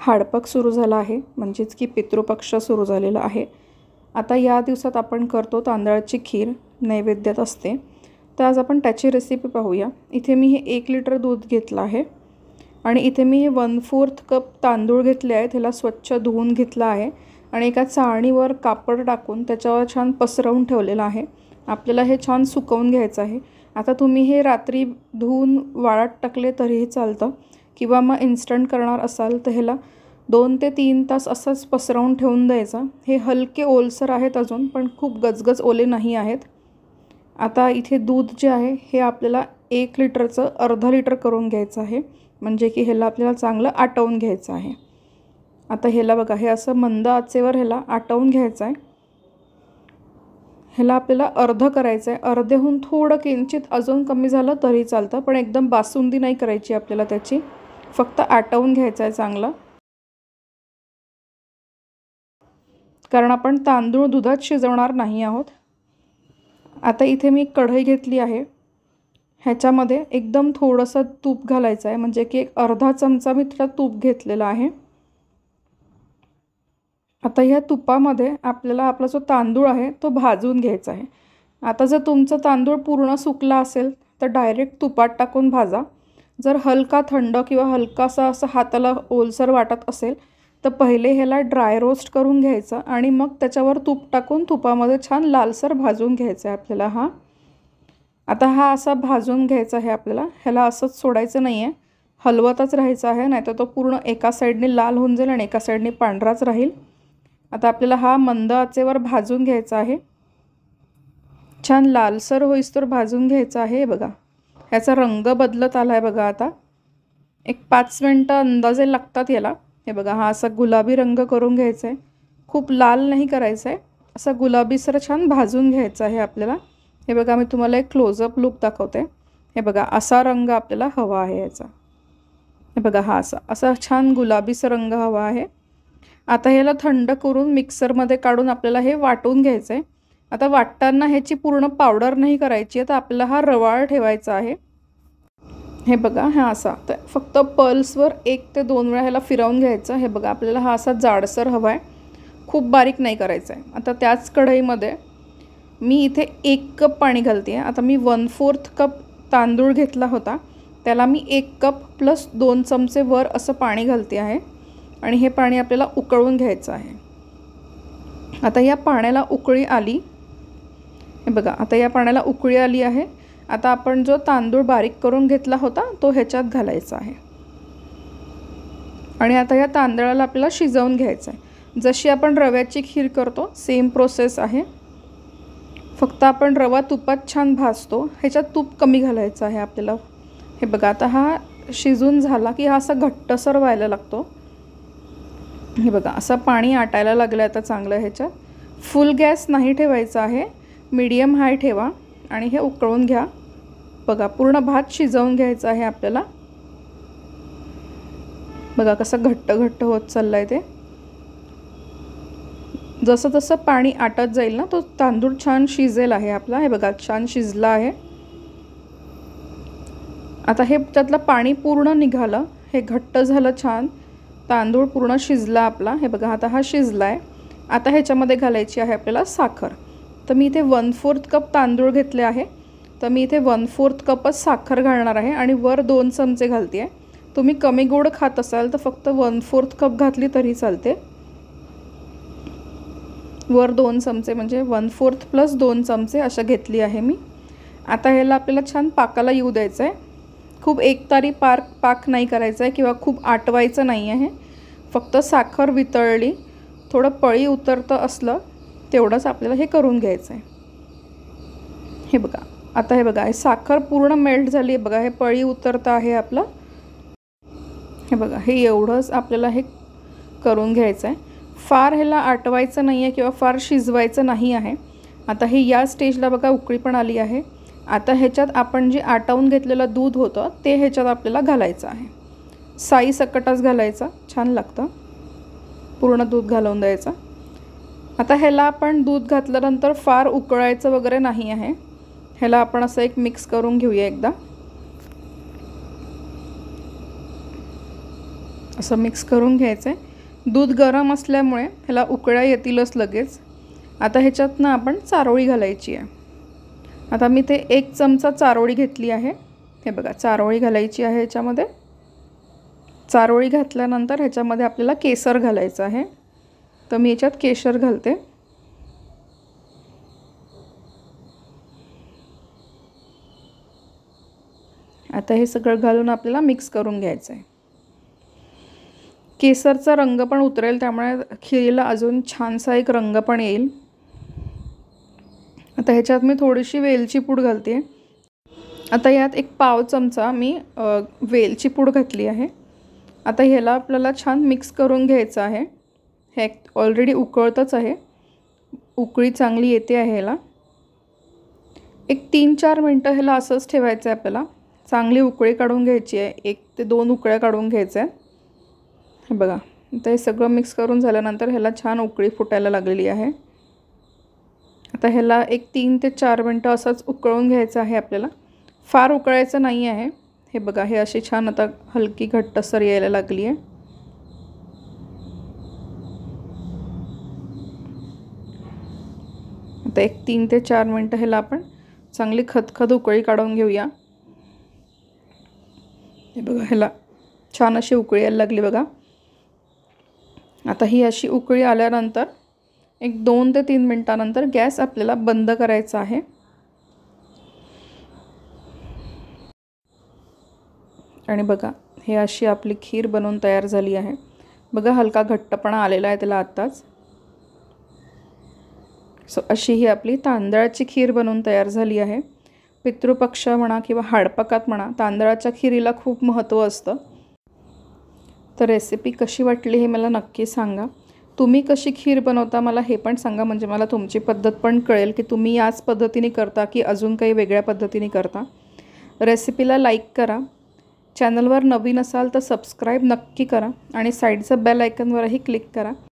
हाडपक सुरू झाला आहे म्हणजेच की पितृपक्ष सुरू झालेला आहे आता या दिवसात आपण करतो तांदळाची खीर नैवेद्यात असते तर आज आपण त्याची रेसिपी पाहूया इथे मी हे एक लिटर दूध घेतलं आहे आणि इथे मी हे वन फोर्थ कप तांदूळ घेतले आहेत ह्याला स्वच्छ धुवून घेतलं आहे आणि एका चाळणीवर कापड टाकून त्याच्यावर छान पसरवून ठेवलेलं आहे आपल्याला हे छान सुकवून घ्यायचं आहे आता तुम्ही हे रात्री धुवून वाळत टाकले तरीही चालतं किंवा मग इन्स्टंट करणार असाल तर ह्याला दोन ते तीन तास असंच पसरवून ठेवून द्यायचा हे हलके ओलसर आहेत अजून पण खूप गजगज ओले नाही आहेत आता इथे दूध जे आहे हे आपल्याला एक लिटरचं अर्धा लिटर करून घ्यायचं आहे म्हणजे की ह्याला आपल्याला चांगलं आटवून घ्यायचं आहे आता ह्याला बघा हे असं मंद आचेवर ह्याला आटवून घ्यायचं आहे ह्याला आपल्याला अर्ध करायचं आहे अर्धेहून थोडं किंचित अजून कमी झालं तरी चालतं पण एकदम बासुंदी नाही करायची आपल्याला त्याची फक्त आटवून घ्यायचं आहे चांगलं कारण आपण तांदूळ दुधात शिजवणार नाही आहोत आता इथे मी कढई घेतली आहे ह्याच्यामध्ये एकदम थोडंसं तूप घालायचं आहे म्हणजे की एक अर्धा चमचा मी थोडा तूप घेतलेला आहे आता ह्या तुपामध्ये आपल्याला आपला जो तांदूळ आहे तो भाजून घ्यायचा आहे आता जर तुमचं तांदूळ पूर्ण सुकला असेल तर डायरेक्ट तुपात टाकून भाजा जर हलका थंड किंवा हलकासा असं हाताला ओलसर वाटत असेल तर पहिले ह्याला ड्राय रोस्ट करून घ्यायचं आणि मग त्याच्यावर तूप टाकून तुपामध्ये छान लालसर भाजून घ्यायचा आहे आपल्याला हा आता हा असा भाजून घ्यायचा आहे आपल्याला ह्याला असंच सोडायचं नाही आहे हलवतच राहायचं आहे नाहीतर तो पूर्ण एका साईडने लाल होऊन जाईल आणि एका साईडने पांढराच राहील आता आपल्याला हा मंद आचेवर भाजून घ्यायचा आहे छान लालसर होईस तर भाजून घ्यायचा आहे बघा ह्याचा रंग बदलत आला आहे बघा आता एक पाच मिनटं अंदाजे लागतात याला हे बघा हा असा गुलाबी रंग करून घ्यायचा आहे खूप लाल नाही करायचा आहे असा गुलाबीसर छान भाजून घ्यायचा आहे आपल्याला हे बघा मी तुम्हाला एक क्लोजअप लुक दाखवते हे बघा असा रंग आपल्याला हवा आहे याचा हे बघा हा असा असा छान गुलाबीचा रंग हवा आहे आता ह्याला थंड करून मिक्सरमध्ये काढून आपल्याला हे वाटून घ्यायचं आहे आता वाटताना ह्याची पूर्ण पावडर नाही करायची तर आपल्याला हा रवाळ ठेवायचा आहे हे बघा हा असा तर फक्त पल्सवर एक ते दोन वेळा ह्याला फिरवून घ्यायचं हे बघा आपल्याला हा असा जाडसर हवा आहे खूप बारीक नाही करायचं आहे आता त्याच कढईमध्ये मी इथे एक कप पाणी घालते आहे आता मी वन फोर्थ कप तांदूळ घेतला होता त्याला मी एक कप प्लस दोन चमचे वर असं पाणी घालते आहे आणि हे पाणी आपल्याला उकळून घ्यायचं आहे आता या पाण्याला उकळी आली हे बघा आता या पाण्याला उकळी आली आहे आता आपण जो तांदूळ बारीक करून घेतला होता तो ह्याच्यात घालायचा आहे आणि आता या तांदळाला आपल्याला शिजवून घ्यायचं आहे जशी आपण रव्याची खीर करतो सेम प्रोसेस आहे फक्त आपण रवा तुपात छान भाजतो ह्याच्यात तूप कमी घालायचं आहे आपल्याला हे बघा आता हा शिजून झाला की हा असा घट्टसर व्हायला लागतो हे बघा असं पाणी आटायला लागलं आता चांगलं ह्याच्यात फुल गॅस नाही ठेवायचा आहे मीडियम हाय ठेवा आणि हे उकळून घ्या बघा पूर्ण भात शिजवून घ्यायचा आहे आपल्याला बघा कसं घट्ट घट्ट होत चाललं आहे ते जसं तसं पाणी आटत जाईल ना तो तांदूळ छान शिजेल आहे आपला हे बघा छान शिजला आहे आता हे त्यातलं पाणी पूर्ण निघालं हे घट्ट झालं छान तांदूळ पूर्ण शिजला आपला हे बघा आता हा शिजला आहे आता ह्याच्यामध्ये घालायची आहे आपल्याला साखर तर मी इथे वन फोर्थ कप तांदूळ घेतले आहे तर मी इथे वन फोर्थ कपच साखर घालणार आहे आणि वर दोन चमचे घालते आहे तुम्ही कमी गोड खात असाल तर फक्त वन फोर्थ कप घातली तरी चालते वर दोन चमचे म्हणजे वन फोर्थ प्लस दोन चमचे अशा घेतली आहे मी आता ह्याला आपल्याला छान पाकाला येऊ द्यायचं आहे खूप एकतारी पार पाक नाही करायचा आहे किंवा खूप आटवायचं नाही आहे फक्त साखर वितळली थोडं पळी उतरतं असलं तेवढंच आपल्याला हे करून घ्यायचं आहे हे बघा आता हे बघा साखर पूर्ण मेल्ट झाली आहे बघा हे पळी उतरतं आहे आपलं हे बघा हे एवढंच आपल्याला हे करून घ्यायचं आहे फार ह्याला आटवायचं नाही आहे किंवा फार शिजवायचं नाही आहे आता हे या स्टेजला बघा उकळी पण आली आहे आता ह्याच्यात आपण जे आटवून घेतलेलं दूध होतं ते ह्याच्यात आपल्याला घालायचं आहे साई सकटाच घालायचा छान लागतं पूर्ण दूध घालवून द्यायचं आता ह्याला आपण दूध घातल्यानंतर फार उकळायचं वगैरे नाही आहे ह्याला आपण असं एक मिक्स करून घेऊया एकदा असं मिक्स करून घ्यायचं आहे दूध गरम असल्यामुळे ह्याला उकळ्या येतीलच लगेच आता ह्याच्यातनं आपण चारोळी घालायची आहे आता मी ते एक चमचा चारोळी घेतली आहे हे बघा चारोळी घालायची आहे ह्याच्यामध्ये चारोळी घातल्यानंतर ह्याच्यामध्ये आपल्याला केसर घालायचं आहे तर मी याच्यात केशर घालते आता हे सगळं घालून आपल्याला मिक्स करून घ्यायचं आहे केसरचा रंग पण उतरेल त्यामुळे खिरीला अजून छानसा एक रंग पण येईल आता ह्याच्यात मी थोडीशी वेलची पूड घालते आता यात एक पाव चमचा मी वेलची पूड घातली आहे आता ह्याला आपल्याला छान मिक्स करून घ्यायचं आहे हे ऑलरेडी उकळतच आहे उकळी चांगली येते आहे ह्याला एक तीन चार मिनटं ह्याला असंच ठेवायचं आहे आपल्याला चांगली उकळी काढून घ्यायची आहे एक ते दोन उकळ्या काढून घ्यायच्या आहे हे बघा आता हे सगळं मिक्स करून झाल्यानंतर ह्याला छान उकळी फुटायला लागलेली आहे आता ह्याला एक तीन ते चार मिनटं असंच उकळून घ्यायचं आहे आपल्याला फार उकळायचं नाही आहे हे बघा हे अशी छान आता हलकी घट्टसर यायला लागली आहे आता एक तीन ते चार मिनटं ह्याला आपण चांगली खतखत उकळी काढून घेऊया हे बघा ह्याला छान अशी उकळी यायला लागली बघा आता ही अशी उकळी आल्यानंतर एक दोन ते तीन मिनटानंतर गॅस आपल्याला बंद करायचा आहे आणि बघा हे अशी आपली खीर बनवून तयार झाली आहे बघा हलका घट्टपणा आलेला आहे त्याला आत्ताच सो अशी ही आपली तांदळाची खीर बनवून तयार झाली आहे पितृपक्ष म्हणा किंवा हाडपकात म्हणा तांदळाच्या खिरीला खूप महत्त्व असतं तर रेसिपी कशी वाटली हे मला नक्की सांगा तुम्ही कशी खीर बनवता मला हे पण सांगा म्हणजे मला तुमची पद्धत पण कळेल की तुम्ही याच पद्धतीने करता की अजून काही वेगळ्या पद्धतीने करता रेसिपीला लाईक करा चॅनलवर नवीन असाल तर सबस्क्राईब नक्की करा आणि साईडचं बेल आयकनवरही क्लिक करा